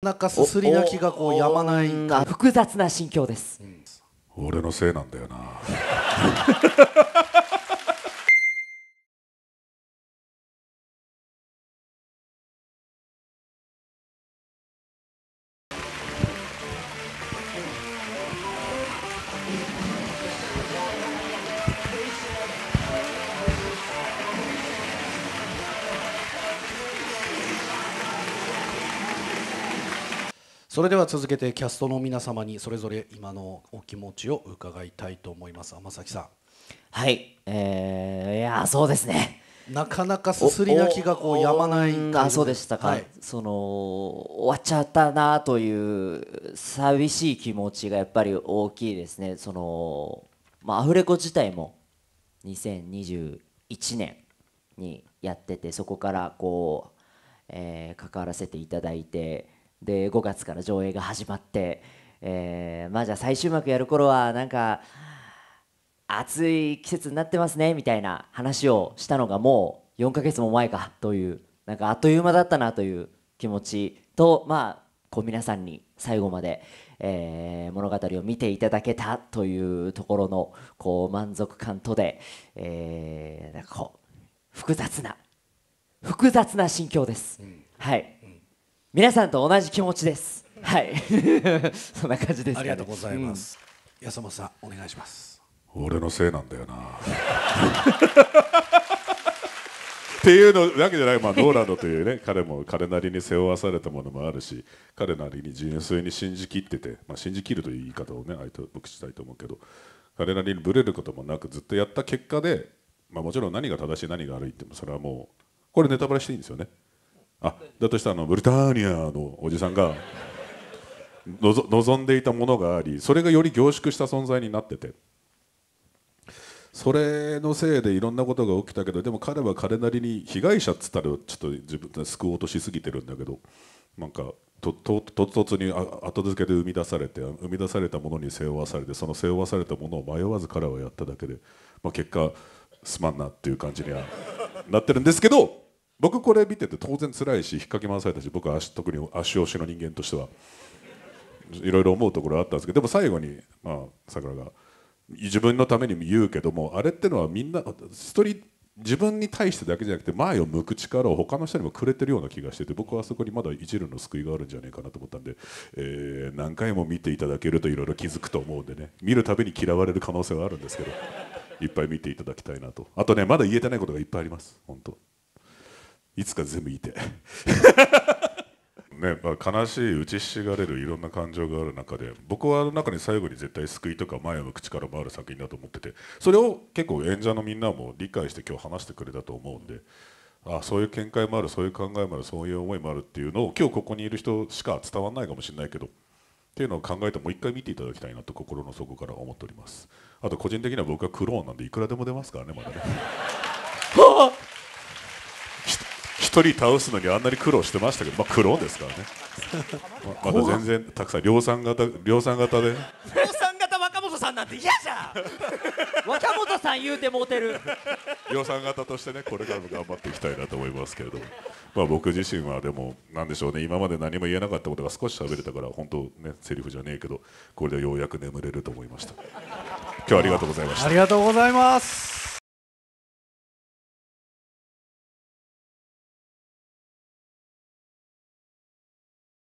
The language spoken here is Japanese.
なんかすすり泣きがこうやまない複雑な心境です、うん、俺のせいなんだよなそれでは続けてキャストの皆様にそれぞれ今のお気持ちを伺いたいと思います天崎さんはいえー、いやそうですねなかなかすすり泣きがこうやまないあそうでしたか、はい、その終わっちゃったなという寂しい気持ちがやっぱり大きいですねその、まあ、アフレコ自体も2021年にやっててそこからこう、えー、関わらせていただいてで5月から上映が始まって、えー、まあじゃあ最終幕やる頃はなんか暑い季節になってますねみたいな話をしたのがもう4ヶ月も前かというなんかあっという間だったなという気持ちとまあこう皆さんに最後まで、えー、物語を見ていただけたというところのこう満足感とで、えー、なんかこう複雑な複雑な心境です、うん、はい、うん、皆さんと同じ気持ちですはい そんな感じですね、ありがとうございます、うん、安本さんお願いします俺のせいなんだよなっていうのだけじゃない、まあ、ノーランドというね彼も彼なりに背負わされたものもあるし彼なりに純粋に信じきってて、まあ、信じきるという言い方をね相手僕したいと思うけど彼なりにぶれることもなくずっとやった結果で、まあ、もちろん何が正しい何が悪いっても、それはもうこれネタバレしていいんですよね。あだとしたらあのブルターニアのおじさんが望んでいたものがありそれがより凝縮した存在になっててそれのせいでいろんなことが起きたけどでも彼は彼なりに被害者っつったらちょっと自分で救おうとしすぎてるんだけどなんかととととつに後付けで生み出されて生み出されたものに背負わされてその背負わされたものを迷わず彼はやっただけで、まあ、結果すまんなっていう感じにはなってるんですけど。僕これ見てて当然辛いし引っかき回されたし僕は足特に足押しの人間としてはいろいろ思うところあったんですけどでも最後にまあさくらが自分のためにも言うけどもあれってのはみんな一人自分に対してだけじゃなくて前を向く力を他の人にもくれてるような気がしてて僕はそこにまだ一縷の救いがあるんじゃないかなと思ったんで、え何回も見ていただけるといろいろ気づくと思うんでね見るたびに嫌われる可能性はあるんですけどいっぱい見ていただきたいなとあとねまだ言えてないことがいっぱいあります本当。いつか全部いて ねまあ、悲しい打ちひしがれるいろんな感情がある中で僕はあの中に最後に絶対救いとか前を向く力もある作品だと思っててそれを結構演者のみんなも理解して今日話してくれたと思うんであそういう見解もあるそういう考えもあるそういう思いもあるっていうのを今日ここにいる人しか伝わらないかもしれないけどっていうのを考えてもう一回見ていただきたいなと心の底から思っておりますあと個人的には僕はクローンなんでいくらでも出ますからねまだね。一人倒すのにあんなに苦労してましたけど、まあ、苦労ですからね まだ全然たくさん量産型量産型で量産型若本さんなんて嫌じゃん 若本さん言うてもうてる量産型としてねこれからも頑張っていきたいなと思いますけれども、まあ、僕自身はでもなんでしょうね今まで何も言えなかったことが少し喋れたから本当ねセリフじゃねえけどこれでようやく眠れると思いました今日はありがとうございましたありがとうございます